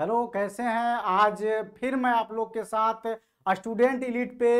hello कैसे हैं आज फिर मैं आप लोग के साथ स्टूडेंट इलीट पे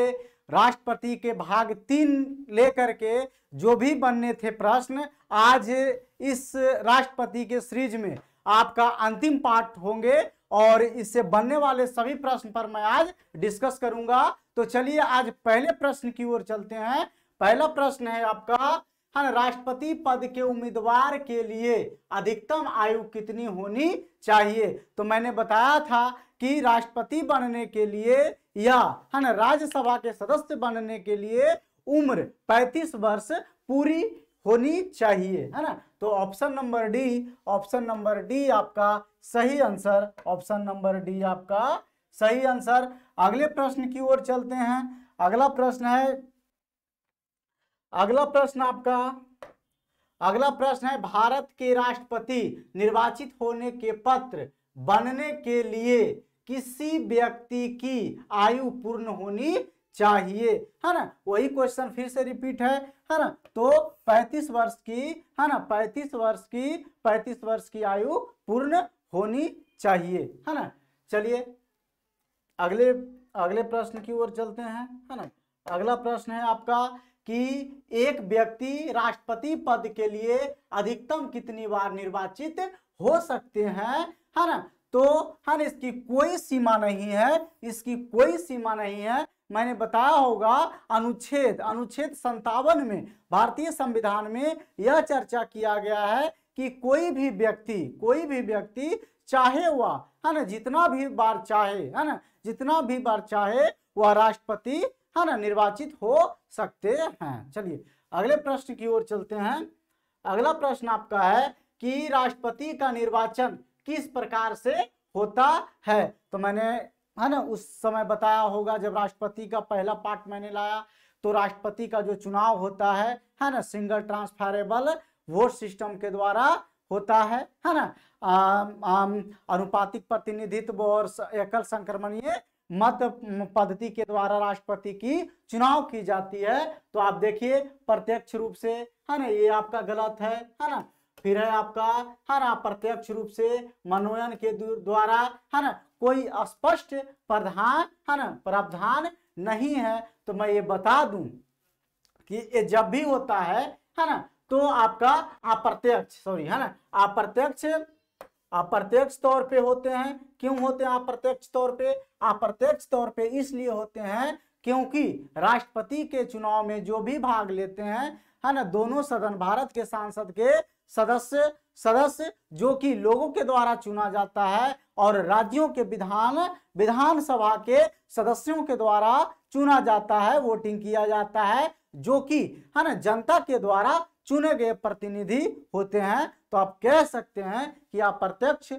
राष्ट्रपति के भाग तीन लेकर के जो भी बनने थे प्रश्न आज इस राष्ट्रपति के सीरीज में आपका अंतिम पाठ होंगे और इससे बनने वाले सभी प्रश्न पर मैं आज डिस्कस करूंगा तो चलिए आज पहले प्रश्न की ओर चलते हैं पहला प्रश्न है आपका हाँ, राष्ट्रपति पद के उम्मीदवार के लिए अधिकतम आयु कितनी होनी चाहिए तो मैंने बताया था कि राष्ट्रपति बनने के लिए या है हाँ, ना राज्यसभा के सदस्य बनने के लिए उम्र 35 वर्ष पूरी होनी चाहिए है ना तो option number D option number D आपका सही आंसर ऑप्शन नंबर डी आपका सही आंसर अगले प्रश्न की ओर चलते हैं अगला प्रश्न है अगला प्रश्न आपका अगला प्रश्न है भारत के राष्ट्रपति निर्वाचित होने के पत्र बनने के लिए किसी व्यक्ति की आयु पूर्ण होनी चाहिए है ना वही क्वेश्चन फिर से रिपीट है है ना तो 35 वर्ष की है ना 35 वर्ष की 35 वर्ष की आयु पूर्ण होनी चाहिए है ना चलिए अगले अगले प्रश्न की ओर चलते हैं है ना अगला प्रश्न है आपका कि एक व्यक्ति राष्ट्रपति पद के लिए अधिकतम कितनी बार निर्वाचित हो सकते हैं है ना तो हर इसकी कोई सीमा नहीं है इसकी कोई सीमा नहीं है मैंने बताया होगा अनुच्छेद अनुच्छेद संतावन में भारतीय संविधान में यह चर्चा किया गया है कि कोई भी व्यक्ति कोई भी व्यक्ति चाहे वह है ना जितना भी बार चाहे है ना जितना भी बार चाहे वह राष्ट्रपति है हाँ ना निर्वाचित हो सकते हैं चलिए अगले प्रश्न की ओर चलते हैं अगला प्रश्न आपका है कि राष्ट्रपति का निर्वाचन किस प्रकार से होता है तो मैंने है ना उस समय बताया होगा जब राष्ट्रपति का पहला पार्ट मैंने लाया तो राष्ट्रपति का जो चुनाव होता है है ना सिंगल ट्रांसफरेबल वोट सिस्टम के द्वारा होता है है ना अनुपातिक प्रतिनिधित्व और एकल संक्रमणीय मत पद्धति के द्वारा राष्ट्रपति की चुनाव की जाती है तो आप देखिए प्रत्यक्ष रूप से है ना ये आपका गलत है है ना फिर है आपका है ना प्रत्यक्ष रूप से मनोयन के द्वारा है ना कोई स्पष्ट प्रधान है ना प्रावधान नहीं है तो मैं ये बता दू कि ये जब भी होता है है ना तो आपका अप्रत्यक्ष सॉरी है ना अप्रत्यक्ष अप्रत्यक्ष तौर पे होते हैं क्यों होते हैं अप्रत्यक्ष तौर पे अप्रत्यक्ष तौर पे इसलिए होते हैं क्योंकि राष्ट्रपति के चुनाव में जो भी भाग लेते हैं है ना दोनों सदन भारत के सांसद के सदस्य सदस्य जो कि लोगों के द्वारा चुना जाता है और राज्यों के विधान विधानसभा के सदस्यों के द्वारा चुना जाता है वोटिंग किया जाता है जो कि है ना जनता के द्वारा चुने गए प्रतिनिधि होते हैं तो आप कह सकते हैं कि अप्रत्यक्ष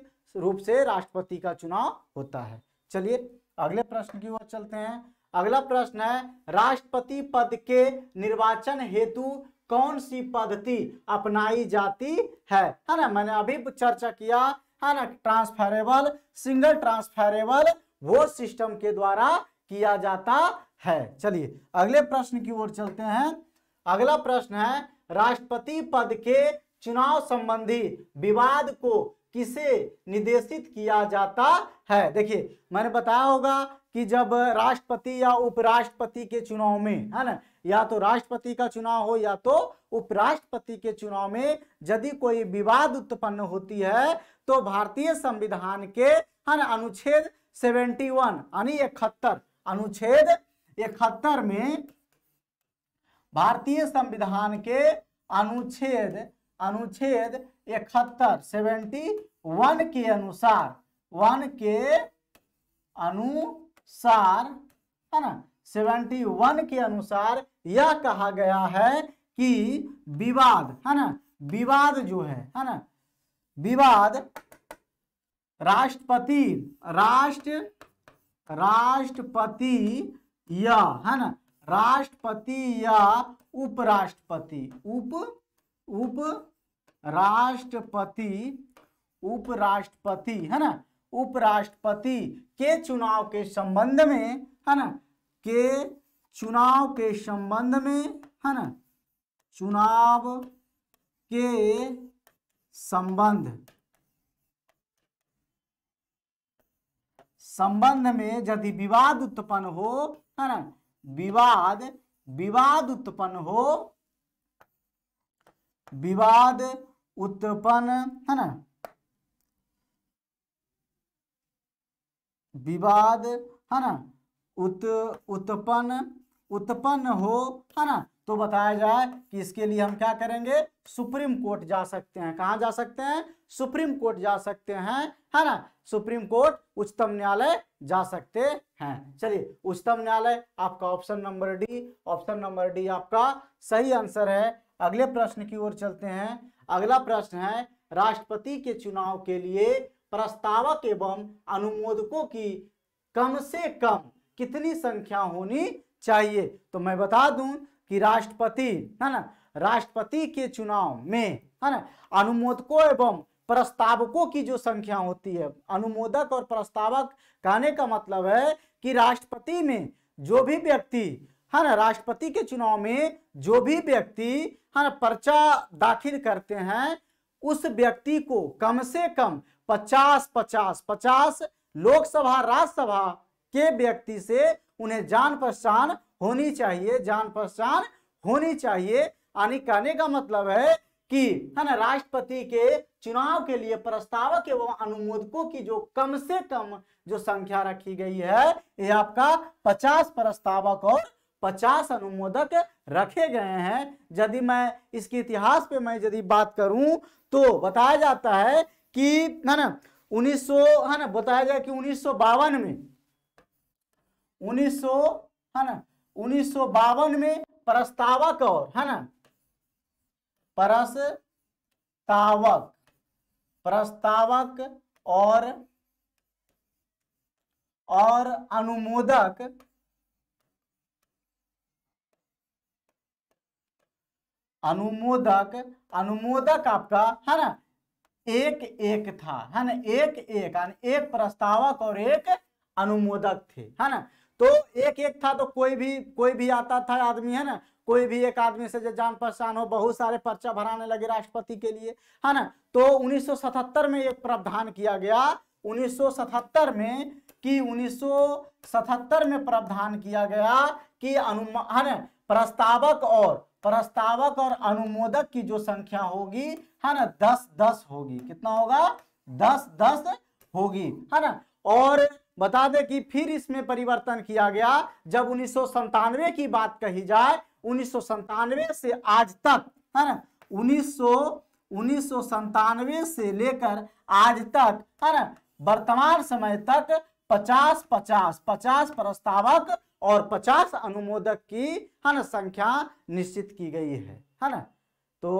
रूप से राष्ट्रपति का चुनाव होता है चलिए अगले प्रश्न की ओर चलते हैं अगला प्रश्न है राष्ट्रपति पद के निर्वाचन हेतु कौन सी पद्धति अपनाई जाती है है ना मैंने अभी चर्चा किया है ना ट्रांसफरेबल सिंगल ट्रांसफरेबल वो सिस्टम के द्वारा किया जाता है चलिए अगले प्रश्न की ओर चलते हैं अगला प्रश्न है राष्ट्रपति पद के चुनाव संबंधी विवाद को किसे निर्देशित किया जाता है देखिए मैंने बताया होगा कि जब राष्ट्रपति या उपराष्ट्रपति के चुनाव में है ना या तो राष्ट्रपति का चुनाव हो या तो उपराष्ट्रपति के चुनाव में यदि कोई विवाद उत्पन्न होती है तो भारतीय संविधान के है ना अनुच्छेद 71 वन यानी इकहत्तर अनुच्छेद इकहत्तर में भारतीय संविधान के अनुच्छेद अनुच्छेद इकहत्तर सेवेंटी वन के अनुसार वन के अनुसार है ना सेवेंटी वन के अनुसार यह कहा गया है कि विवाद है ना विवाद जो है है ना विवाद राष्ट्रपति राष्ट्र राष्ट्रपति या है ना राष्ट्रपति या उपराष्ट्रपति उप उप राष्ट्रपति उपराष्ट्रपति है ना उपराष्ट्रपति के चुनाव के संबंध में है ना के चुनाव के संबंध में है ना चुनाव के संबंध संबंध में यदि विवाद उत्पन्न हो है ना विवाद विवाद उत्पन्न हो विवाद उत्पन्न है ना विवाद है ना उत उत्पन्न उत्पन्न हो है ना तो बताया जाए कि इसके लिए हम क्या करेंगे सुप्रीम कोर्ट जा सकते हैं कहाँ जा सकते हैं सुप्रीम कोर्ट जा सकते हैं है ना सुप्रीम कोर्ट उच्चतम न्यायालय जा सकते हैं चलिए उच्चतम न्यायालय आपका option number D option number D आपका सही आंसर है अगले प्रश्न की ओर चलते हैं अगला प्रश्न है राष्ट्रपति के चुनाव के लिए प्रस्तावक एवं अनुमोदकों की कम से कम कितनी संख्या होनी चाहिए तो मैं बता दूं कि राष्ट्रपति है ना राष्ट्रपति के चुनाव में है ना अनुमोदकों एवं प्रस्तावकों की जो संख्या होती है अनुमोदक और प्रस्तावक कहने का मतलब है कि राष्ट्रपति में जो भी व्यक्ति है ना राष्ट्रपति के चुनाव में जो भी व्यक्ति है ना पर्चा दाखिल करते हैं उस व्यक्ति को कम से कम पचास पचास पचास लोकसभा राज्यसभा के व्यक्ति से उन्हें जान पहचान होनी चाहिए जान पहचान होनी चाहिए यानी कहने का मतलब है कि है ना राष्ट्रपति के चुनाव के लिए प्रस्तावक एवं अनुमोदकों की जो कम से कम जो संख्या रखी गई है ये आपका पचास प्रस्तावक और पचास अनुमोदक रखे गए हैं यदि मैं इसके इतिहास पे मैं यदि बात करूं तो बताया जाता है कि है ना उन्नीस है हाँ, ना बताया जाए कि उन्नीस में उन्नीस है हाँ, ना उन्नीस में प्रस्तावक और है हाँ, ना प्रस्तावक प्रस्तावक और और अनुमोदक अनुमोदक अनुमोदक आपका है ना एक एक था है ना एक एक एक प्रस्तावक और एक अनुमोदक थे है ना तो एक एक था तो कोई भी कोई भी आता था आदमी है ना कोई भी एक आदमी से जो जान पहचान हो बहुत सारे पर्चा भराने लगे राष्ट्रपति के लिए है ना तो 1977 में एक प्रावधान किया गया 1977 में कि 1977 में प्रावधान किया गया कि अनुमान प्रस्तावक और प्रस्तावक और अनुमोदक की जो संख्या होगी है ना दस दस होगी कितना होगा दस दस होगी है ना और बता दे कि फिर इसमें परिवर्तन किया गया जब उन्नीस की बात कही जाए उन्नीस से आज तक है ना उन्नीस सौ से लेकर आज तक है ना वर्तमान समय तक 50 50 50 प्रस्तावक और 50 अनुमोदक की है ना संख्या निश्चित की गई है है ना तो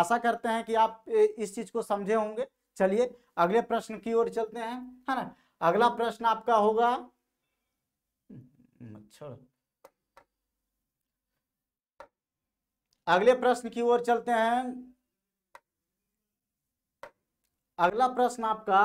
आशा करते हैं कि आप इस चीज को समझे होंगे चलिए अगले प्रश्न की ओर चलते हैं है ना अगला प्रश्न आपका होगा मच्छर अगले प्रश्न की ओर चलते हैं अगला प्रश्न आपका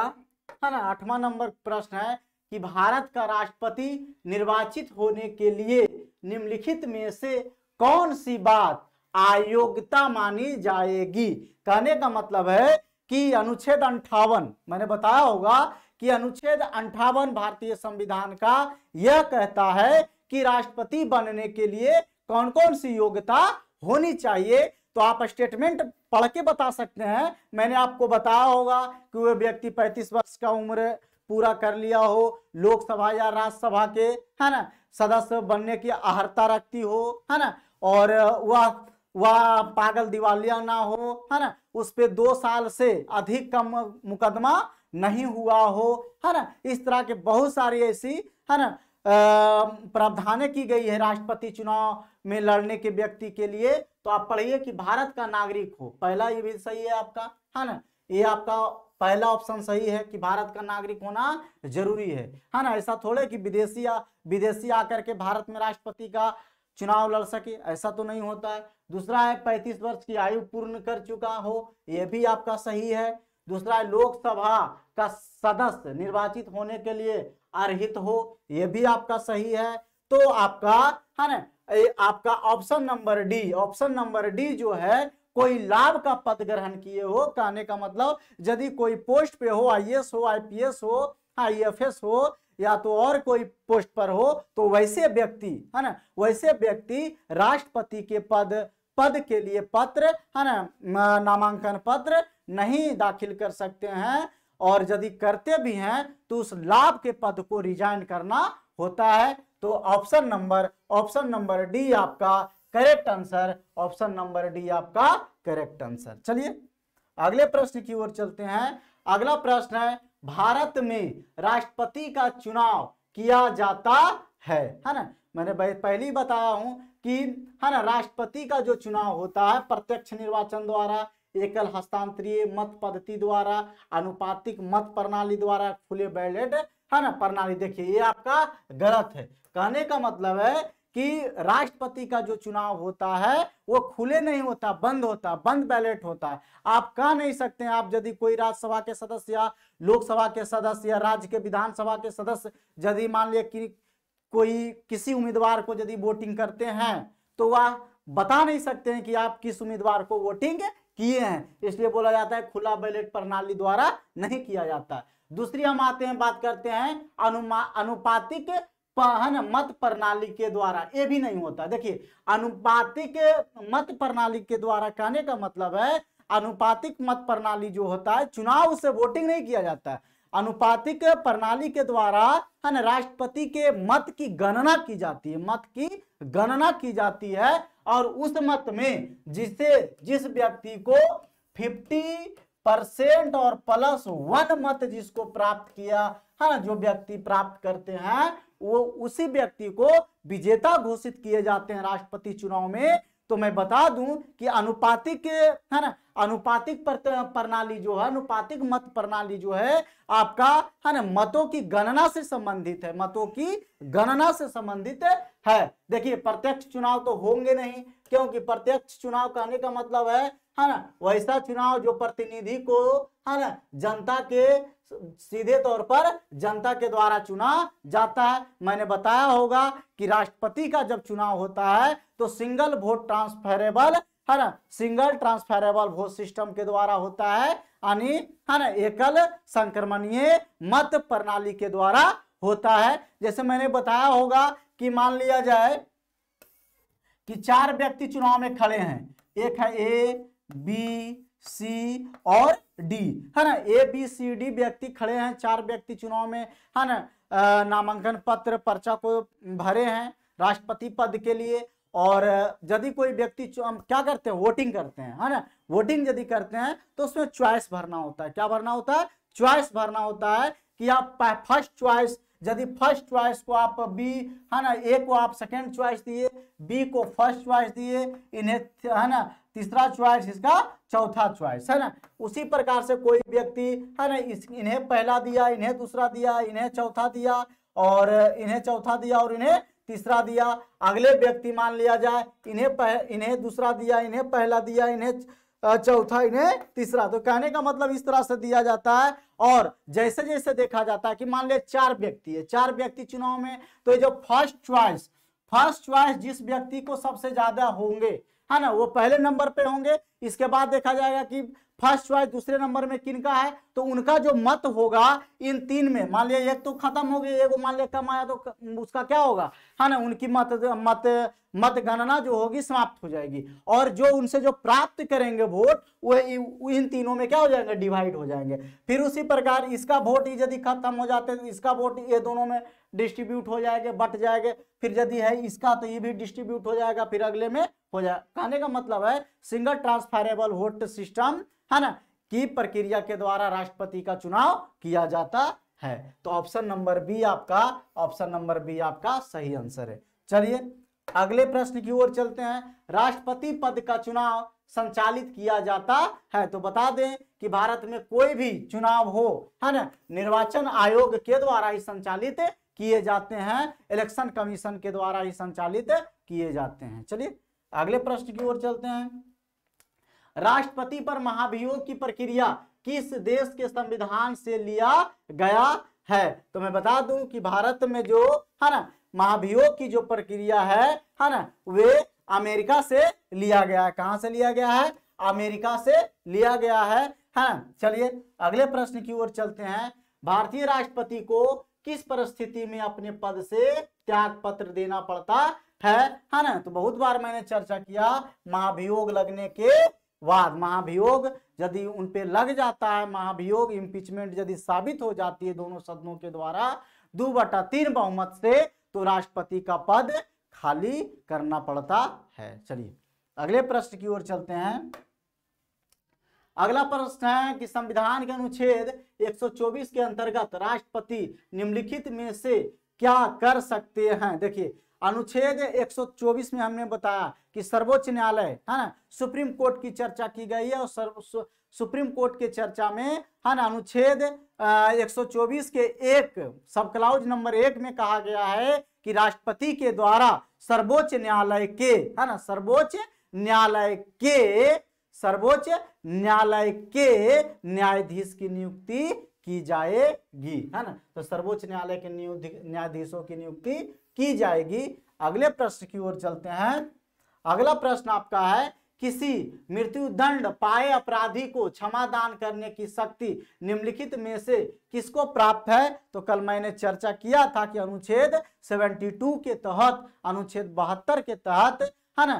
है ना आठवां नंबर प्रश्न है कि भारत का राष्ट्रपति निर्वाचित होने के लिए निम्नलिखित में से कौन सी बात आयोग्यता मानी जाएगी कहने का मतलब है कि अनुच्छेद अंठावन मैंने बताया होगा कि अनुच्छेद अंठावन भारतीय संविधान का यह कहता है कि राष्ट्रपति बनने के लिए कौन कौन सी योग्यता होनी चाहिए तो आप स्टेटमेंट पढ़ के बता सकते हैं मैंने आपको बताया होगा कि वह व्यक्ति 35 वर्ष का उम्र पूरा कर लिया हो लोकसभा या राज्यसभा के है ना सदस्य बनने की अहर्ता रखती हो है ना और वह वह पागल दिवालिया ना हो है ना उस पर दो साल से अधिक कम मुकदमा नहीं हुआ हो है ना इस तरह के बहुत सारी ऐसी है ना प्रावधान की गई है राष्ट्रपति चुनाव में लड़ने के व्यक्ति के लिए तो आप पढ़िए कि भारत का नागरिक हो पहला ये भी सही है आपका है ना ये आपका पहला ऑप्शन सही है कि भारत का नागरिक होना जरूरी है है हाँ ना ऐसा थोड़े कि विदेशी आ, विदेशी आकर के भारत में राष्ट्रपति का चुनाव लड़ सके ऐसा तो नहीं होता है दूसरा है पैंतीस वर्ष की आयु पूर्ण कर चुका हो यह भी आपका सही है दूसरा है लोकसभा का सदस्य निर्वाचित होने के लिए अर्हित हो यह भी आपका सही है तो आपका है हाँ ना आपका option number D option number D जो है कोई लाभ का पद ग्रहण किए हो कहने का मतलब यदि कोई पोस्ट पे हो आईएएस हो आईपीएस हो आईएफएस हाँ, e हो या तो और कोई पोस्ट पर हो तो वैसे व्यक्ति है ना वैसे व्यक्ति राष्ट्रपति के पद पद के लिए पत्र है ना नामांकन पत्र नहीं दाखिल कर सकते हैं और यदि करते भी हैं तो उस लाभ के पद को रिजाइन करना होता है तो option number option number D आपका correct answer option number D आपका करेक्ट आंसर चलिए अगले प्रश्न की ओर चलते हैं अगला प्रश्न है भारत में राष्ट्रपति का चुनाव किया जाता है है ना मैंने पहले बताया हूं कि है ना राष्ट्रपति का जो चुनाव होता है प्रत्यक्ष निर्वाचन द्वारा एकल हस्तांतरीय मत पद्धति द्वारा अनुपातिक मत प्रणाली द्वारा खुले बैलेट है ना प्रणाली देखिए ये आपका गलत है कहने का मतलब है कि राष्ट्रपति का जो चुनाव होता है वो खुले नहीं होता बंद होता बंद बैलेट होता है आप कह नहीं सकते आप यदि कोई राज्यसभा के सदस्य या लोकसभा के सदस्य या राज्य के विधानसभा के सदस्य यदि मान लिया कि कोई किसी उम्मीदवार को यदि वोटिंग करते हैं तो वह बता नहीं सकते हैं कि आप किस उम्मीदवार को वोटिंग किए हैं इसलिए बोला जाता है खुला बैलेट प्रणाली द्वारा नहीं किया जाता दूसरी हम आते हैं बात करते हैं अनुमा अनुपातिक पहन मत प्रणाली के द्वारा ये भी नहीं होता देखिए अनुपातिक मत प्रणाली के द्वारा कहने का मतलब है अनुपातिक मत प्रणाली जो होता है चुनाव से वोटिंग नहीं किया जाता है अनुपातिक प्रणाली के द्वारा है ना राष्ट्रपति के मत की गणना की जाती है मत की गणना की जाती है और उस मत में जिसे जिस व्यक्ति को फिफ्टी परसेंट और प्लस वन मत जिसको प्राप्त किया है ना जो व्यक्ति प्राप्त करते हैं वो उसी व्यक्ति को विजेता घोषित किए जाते हैं राष्ट्रपति चुनाव में तो मैं बता दूं कि अनुपातिक है ना अनुपातिक प्रणाली जो है अनुपातिक मत प्रणाली जो है आपका है ना मतों की गणना से संबंधित है मतों की गणना से संबंधित है देखिए प्रत्यक्ष चुनाव तो होंगे नहीं क्योंकि प्रत्यक्ष चुनाव कहने का मतलब है है ना वैसा चुनाव जो प्रतिनिधि को है ना जनता के सीधे तौर पर जनता के द्वारा चुना जाता है मैंने बताया होगा कि राष्ट्रपति का जब चुनाव होता है तो सिंगल वोट ट्रांसफरेबल है ना सिंगल ट्रांसफरेबल वोट सिस्टम के द्वारा होता है यानी है ना एकल संक्रमणीय मत प्रणाली के द्वारा होता है जैसे मैंने बताया होगा कि मान लिया जाए कि चार व्यक्ति चुनाव में खड़े हैं एक है ए बी सी और डी है ना ए बी सी डी व्यक्ति खड़े हैं चार व्यक्ति चुनाव में है ना नामांकन पत्र पर्चा को भरे हैं राष्ट्रपति पद के लिए और यदि कोई व्यक्ति क्या करते हैं वोटिंग करते हैं है ना वोटिंग यदि करते हैं तो उसमें चॉइस भरना होता है क्या भरना होता है चॉइस भरना होता है कि आप फर्स्ट चॉइस यदि फर्स्ट चॉइस को आप बी है ना ए को आप सेकंड चॉइस दिए बी को फर्स्ट चॉइस दिए इन्हें है ना तीसरा च्वाइस इसका चौथा च्वाइस है ना उसी प्रकार से कोई व्यक्ति है ना इस इन्हें पहला दिया इन्हें दूसरा दिया इन्हें चौथा दिया और इन्हें चौथा दिया और इन्हें तीसरा दिया अगले व्यक्ति मान लिया जाए इन्हें पह, इन्हें दूसरा दिया इन्हें पहला दिया इन्हें चौथा इन्हें तीसरा तो कहने का मतलब इस तरह से दिया जाता है और जैसे जैसे देखा जाता है कि मान लिया चार व्यक्ति है चार व्यक्ति चुनाव में तो ये जो फर्स्ट च्वाइस फर्स्ट च्वाइस जिस व्यक्ति को सबसे ज्यादा होंगे है हाँ ना वो पहले नंबर पे होंगे इसके बाद देखा जाएगा कि फर्स्ट चॉइस दूसरे नंबर में किनका है तो उनका जो मत होगा इन तीन में मान लिया एक तो खत्म हो गई एक मान लिया कम आया तो उसका क्या होगा है हाँ ना उनकी मत मत मतगणना जो होगी समाप्त हो जाएगी और जो उनसे जो प्राप्त करेंगे वोट वह इन तीनों में क्या हो जाएंगे डिवाइड हो जाएंगे फिर उसी प्रकार इसका वोट यदि खत्म हो जाते तो इसका वोट ये दोनों में डिस्ट्रीब्यूट हो जाएगा बट जाएंगे फिर यदि है इसका तो ये भी डिस्ट्रीब्यूट हो जाएगा फिर अगले में हो जाएगा कहने का मतलब है सिंगल ट्रांसफरेबल वोट सिस्टम है ना की प्रक्रिया के द्वारा राष्ट्रपति का चुनाव किया जाता है तो ऑप्शन नंबर बी आपका ऑप्शन नंबर बी आपका सही आंसर है चलिए अगले प्रश्न की ओर चलते हैं राष्ट्रपति पद का चुनाव संचालित किया जाता है तो बता दें कि भारत में कोई भी चुनाव हो है ना निर्वाचन आयोग के द्वारा ही संचालित किए जाते हैं इलेक्शन कमीशन के द्वारा ही संचालित किए जाते हैं चलिए अगले प्रश्न की ओर चलते हैं राष्ट्रपति पर महाभियोग की प्रक्रिया किस देश के संविधान से लिया गया है तो मैं बता दूं कि भारत में जो है ना महाभियोग की जो प्रक्रिया है है ना वे अमेरिका से लिया गया है कहां से लिया गया है अमेरिका से लिया गया है है चलिए अगले प्रश्न की ओर चलते हैं भारतीय राष्ट्रपति को किस परिस्थिति में अपने पद से त्याग पत्र देना पड़ता है है ना तो बहुत बार मैंने चर्चा किया महाभियोग लगने के बाद महाभियोग यदि उन पे लग जाता है महाभियोग इम्पीचमेंट यदि साबित हो जाती है दोनों सदनों के द्वारा दो बटा तीन बहुमत से तो राष्ट्रपति का पद खाली करना पड़ता है चलिए अगले प्रश्न की ओर चलते हैं अगला प्रश्न है कि संविधान के अनुच्छेद 124 के अंतर्गत राष्ट्रपति निम्नलिखित में से क्या कर सकते हैं देखिए अनुच्छेद 124 में हमने बताया कि सर्वोच्च न्यायालय है ना सुप्रीम कोर्ट की चर्चा की गई है और सर्व सुप्रीम कोर्ट के चर्चा में है ना अनुच्छेद 124 के एक सब क्लाउज नंबर एक में कहा गया है कि राष्ट्रपति के द्वारा सर्वोच्च न्यायालय के है ना सर्वोच्च न्यायालय के सर्वोच्च न्यायालय के न्यायाधीश की नियुक्ति की जाएगी है ना तो सर्वोच्च न्यायालय के न्यायाधीशों की नियुक्ति की जाएगी अगले प्रश्न की ओर चलते हैं अगला प्रश्न आपका है किसी मृत्यु दंड पाए अपराधी को क्षमा दान करने की शक्ति निम्नलिखित में से किसको प्राप्त है तो कल मैंने चर्चा किया था कि अनुच्छेद 72 के तहत अनुच्छेद बहत्तर के तहत है ना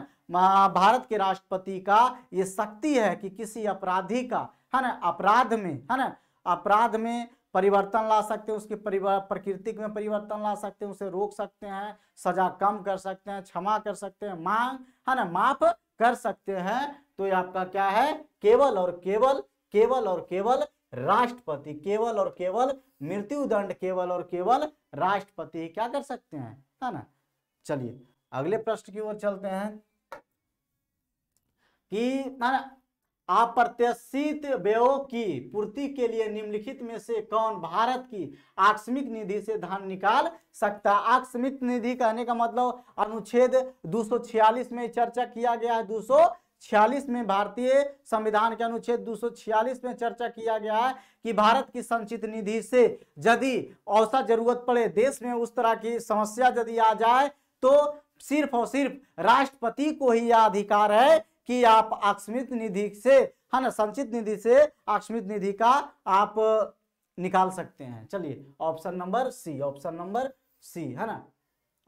भारत के राष्ट्रपति का ये शक्ति है कि किसी अपराधी का है ना अपराध में है ना अपराध में परिवर्तन ला सकते हैं उसकी प्रकृति में परिवर्तन ला सकते हैं उसे रोक सकते हैं सजा कम कर सकते हैं क्षमा कर सकते हैं मांग है ना माफ कर सकते हैं तो ये आपका क्या है केवल और केवल केवल और केवल राष्ट्रपति केवल और केवल मृत्यु दंड केवल और केवल राष्ट्रपति क्या कर सकते हैं है ना चलिए अगले प्रश्न की ओर चलते हैं कि अप्रत्याशित व्ययों की पूर्ति के लिए निम्नलिखित में से कौन भारत की आकस्मिक निधि से धन निकाल सकता आकस्मिक निधि कहने का मतलब अनुच्छेद 246 में चर्चा किया गया है 246 में भारतीय संविधान के अनुच्छेद 246 में चर्चा किया गया है कि भारत की संचित निधि से यदि औसत जरूरत पड़े देश में उस तरह की समस्या यदि आ जाए तो सिर्फ और सिर्फ राष्ट्रपति को ही यह अधिकार है कि आप आकस्मित निधि से है ना संचित निधि से आकस्मित निधि का आप निकाल सकते हैं चलिए option number C option number C है ना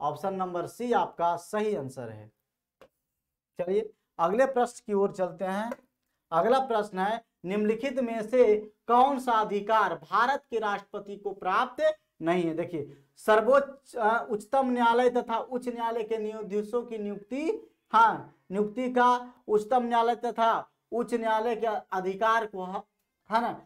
ऑप्शन नंबर सी आपका सही आंसर है चलिए अगले प्रश्न की ओर चलते हैं अगला प्रश्न है निम्नलिखित में से कौन सा अधिकार भारत के राष्ट्रपति को प्राप्त नहीं है देखिए सर्वोच्च उच्चतम न्यायालय तथा उच्च न्यायालय के न्यायाधीशों की नियुक्ति हाँ नियुक्ति का उच्चतम न्यायालय तथा उच्च न्यायालय के अधिकार को है ना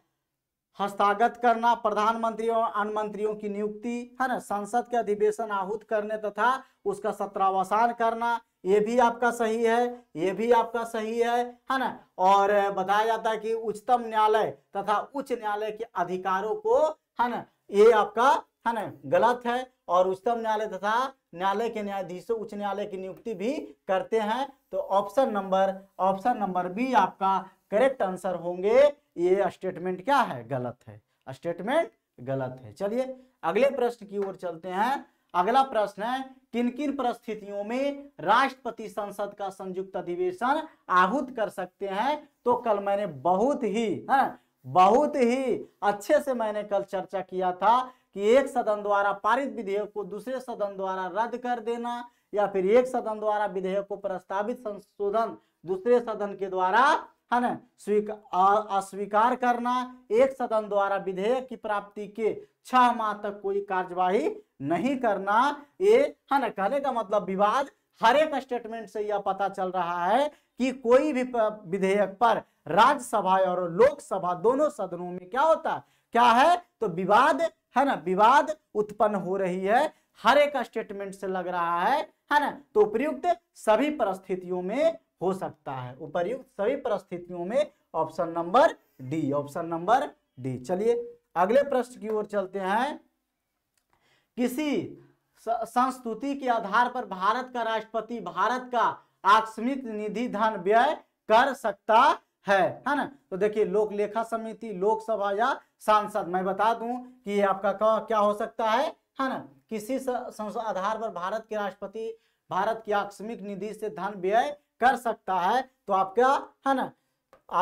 हस्तागत करना प्रधानमंत्री और अन्य मंत्रियों की नियुक्ति है ना संसद के अधिवेशन आहूत करने तथा उसका सत्रावसान करना ये भी आपका सही है ये भी आपका सही है है ना और बताया जाता है कि उच्चतम न्यायालय तथा उच्च न्यायालय के अधिकारों को है ना ये आपका है ना गलत है और उच्चतम न्यायालय तथा न्यायालय के न्यायाधीश उच्च न्यायालय की नियुक्ति भी करते हैं तो option number option number B आपका करेक्ट आंसर होंगे ये स्टेटमेंट क्या है गलत है स्टेटमेंट गलत है चलिए अगले प्रश्न की ओर चलते हैं अगला प्रश्न है किन किन परिस्थितियों में राष्ट्रपति संसद का संयुक्त अधिवेशन आहूत कर सकते हैं तो कल मैंने बहुत ही है बहुत ही अच्छे से मैंने कल चर्चा किया था कि एक सदन द्वारा पारित विधेयक को दूसरे सदन द्वारा रद्द कर देना या फिर एक सदन द्वारा विधेयक को प्रस्तावित संशोधन दूसरे सदन के द्वारा है ना स्वीकार अस्वीकार करना एक सदन द्वारा विधेयक की प्राप्ति के छह माह तक कोई कार्यवाही नहीं करना ये है ना कहने का मतलब विवाद हर एक स्टेटमेंट से यह पता चल रहा है कि कोई भी विधेयक पर राज्यसभा और लोकसभा दोनों सदनों में क्या होता है क्या है तो विवाद है ना विवाद उत्पन्न हो रही है हर एक स्टेटमेंट से लग रहा है है ना तो उपयुक्त सभी परिस्थितियों में हो सकता है उपयुक्त सभी परिस्थितियों में option number D option number D चलिए अगले प्रश्न की ओर चलते हैं किसी संस्तुति के आधार पर भारत का राष्ट्रपति भारत का आकस्मिक निधि धन व्यय कर सकता है है ना तो देखिए लोक लेखा समिति लोकसभा या सांसद मैं बता दूं कि आपका क्या हो सकता है है ना किसी आधार पर भारत के राष्ट्रपति भारत की आकस्मिक निधि से धन व्यय कर सकता है तो आपका है ना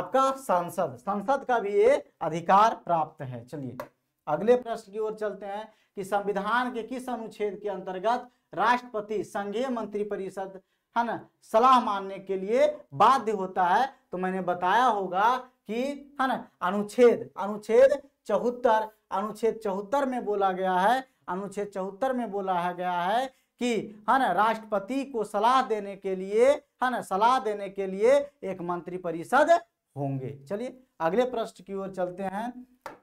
आपका सांसद संसद का भी ये अधिकार प्राप्त है चलिए अगले प्रश्न की ओर चलते हैं कि संविधान के किस अनुच्छेद के अंतर्गत राष्ट्रपति संघीय मंत्रिपरिषद है ना सलाह मानने के लिए बाध्य होता है तो मैंने बताया होगा कि है ना अनुच्छेद अनुच्छेद चौहत्तर अनुच्छेद चौहत्तर में बोला गया है अनुच्छेद चौहत्तर में बोला है गया है कि है ना राष्ट्रपति को सलाह देने के लिए है ना सलाह देने के लिए एक मंत्रिपरिषद होंगे चलिए अगले प्रश्न की ओर चलते हैं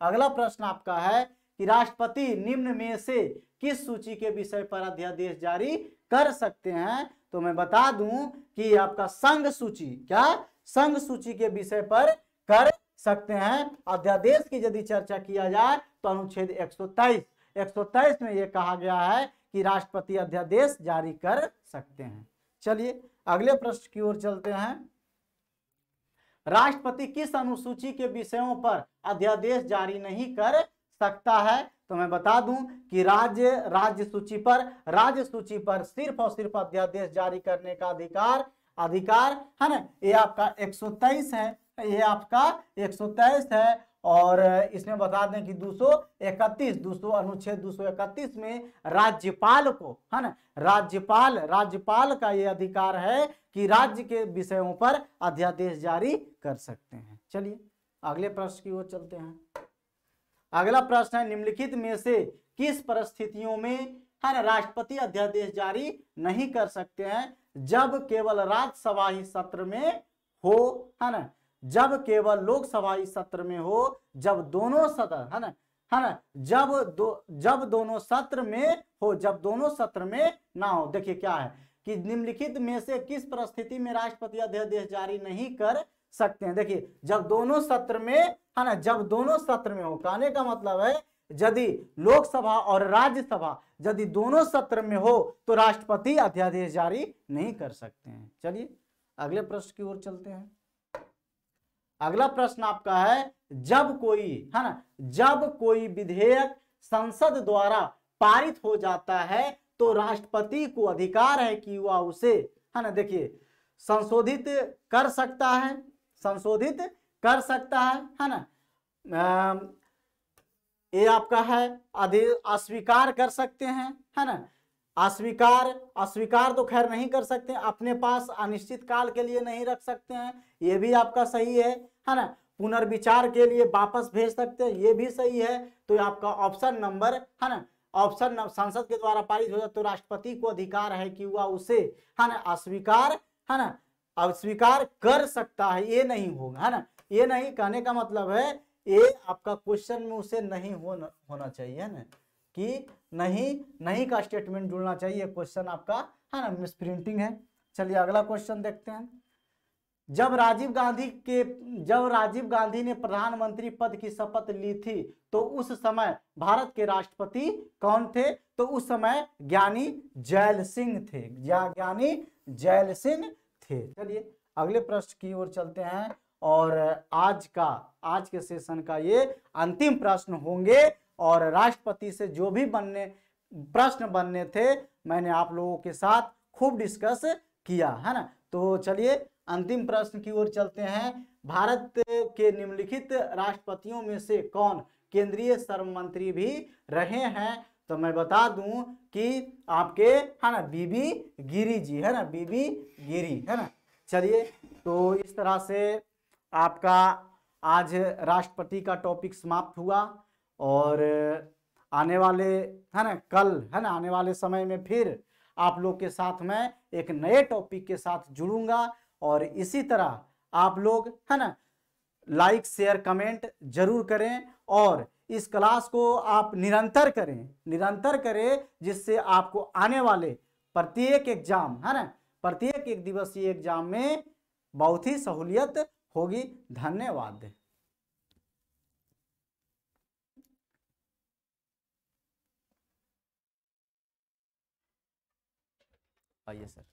अगला प्रश्न आपका है कि राष्ट्रपति निम्न में से किस सूची के विषय पर अध्यादेश जारी कर सकते हैं तो मैं बता दूं कि आपका संघ सूची क्या संघ सूची के विषय पर कर सकते हैं अध्यादेश की यदि चर्चा किया जाए तो अनुच्छेद 123 123 में यह कहा गया है कि राष्ट्रपति अध्यादेश जारी कर सकते हैं चलिए अगले प्रश्न की ओर चलते हैं राष्ट्रपति किस अनुसूची के विषयों पर अध्यादेश जारी नहीं कर सकता है तो मैं बता दूं कि राज्य राज्य सूची पर राज्य सूची पर सिर्फ और सिर्फ अध्यादेश जारी करने का अधिकार अधिकार है ना ये आपका 123 है ये आपका 123 है और इसमें बता दें कि 231 सौ अनुच्छेद 231 में राज्यपाल को है ना राज्यपाल राज्यपाल का ये अधिकार है कि राज्य के विषयों पर अध्यादेश जारी कर सकते हैं चलिए अगले प्रश्न की ओर चलते हैं अगला प्रश्न है निम्नलिखित में से किस परिस्थितियों में हर राष्ट्रपति अध्यादेश जारी नहीं कर सकते हैं जब केवल राज्यसभा ही सत्र में हो है ना जब केवल लोकसभा ही सत्र में हो जब दोनों सत्र है ना है ना जब दो जब दोनों सत्र में हो जब दोनों सत्र में ना हो देखिए क्या है कि निम्नलिखित में से किस परिस्थिति में राष्ट्रपति अध्यादेश जारी नहीं कर सकते हैं देखिए जब दोनों सत्र में है ना जब दोनों सत्र में हो कहने का मतलब है यदि लोकसभा और राज्यसभा यदि दोनों सत्र में हो तो राष्ट्रपति अध्यादेश जारी नहीं कर सकते हैं चलिए अगले प्रश्न की ओर चलते हैं अगला प्रश्न आपका है जब कोई है ना जब कोई विधेयक संसद द्वारा पारित हो जाता है तो राष्ट्रपति को अधिकार है कि वह उसे है ना देखिए संशोधित कर सकता है संशोधित कर सकता है है ना ये आपका है अधि अस्वीकार कर सकते हैं है ना अस्वीकार अस्वीकार तो खैर नहीं कर सकते अपने पास अनिश्चित काल के लिए नहीं रख सकते हैं ये भी आपका सही है है ना पुनर्विचार के लिए वापस भेज सकते हैं ये भी सही है तो आपका ऑप्शन नंबर है ना ऑप्शन संसद के द्वारा पारित हो जाए तो राष्ट्रपति को अधिकार है कि वह उसे है ना अस्वीकार है ना अस्वीकार कर सकता है ये नहीं होगा है ना ये नहीं कहने का मतलब है ये आपका क्वेश्चन में उसे नहीं होना होना चाहिए ना कि नहीं नहीं का स्टेटमेंट जुड़ना चाहिए क्वेश्चन आपका है ना मिस प्रिंटिंग है चलिए अगला क्वेश्चन देखते हैं जब राजीव गांधी के जब राजीव गांधी ने प्रधानमंत्री पद की शपथ ली थी तो उस समय भारत के राष्ट्रपति कौन थे तो उस समय ज्ञानी जैल सिंह थे या ज्ञानी जैल सिंह थे चलिए अगले प्रश्न की ओर चलते हैं और आज का आज के सेशन का ये अंतिम प्रश्न होंगे और राष्ट्रपति से जो भी बनने प्रश्न बनने थे मैंने आप लोगों के साथ खूब डिस्कस किया है ना तो चलिए अंतिम प्रश्न की ओर चलते हैं भारत के निम्नलिखित राष्ट्रपतियों में से कौन केंद्रीय श्रम मंत्री भी रहे हैं तो मैं बता दूं कि आपके है ना बीबी गिरी जी है ना बीबी गिरी है ना चलिए तो इस तरह से आपका आज राष्ट्रपति का टॉपिक समाप्त हुआ और आने वाले है ना कल है ना आने वाले समय में फिर आप लोग के साथ मैं एक नए टॉपिक के साथ जुड़ूंगा और इसी तरह आप लोग है ना लाइक शेयर कमेंट जरूर करें और इस क्लास को आप निरंतर करें निरंतर करें जिससे आपको आने वाले प्रत्येक एग्जाम है ना प्रत्येक एक दिवसीय एग्जाम में बहुत ही सहूलियत होगी धन्यवाद आइए सर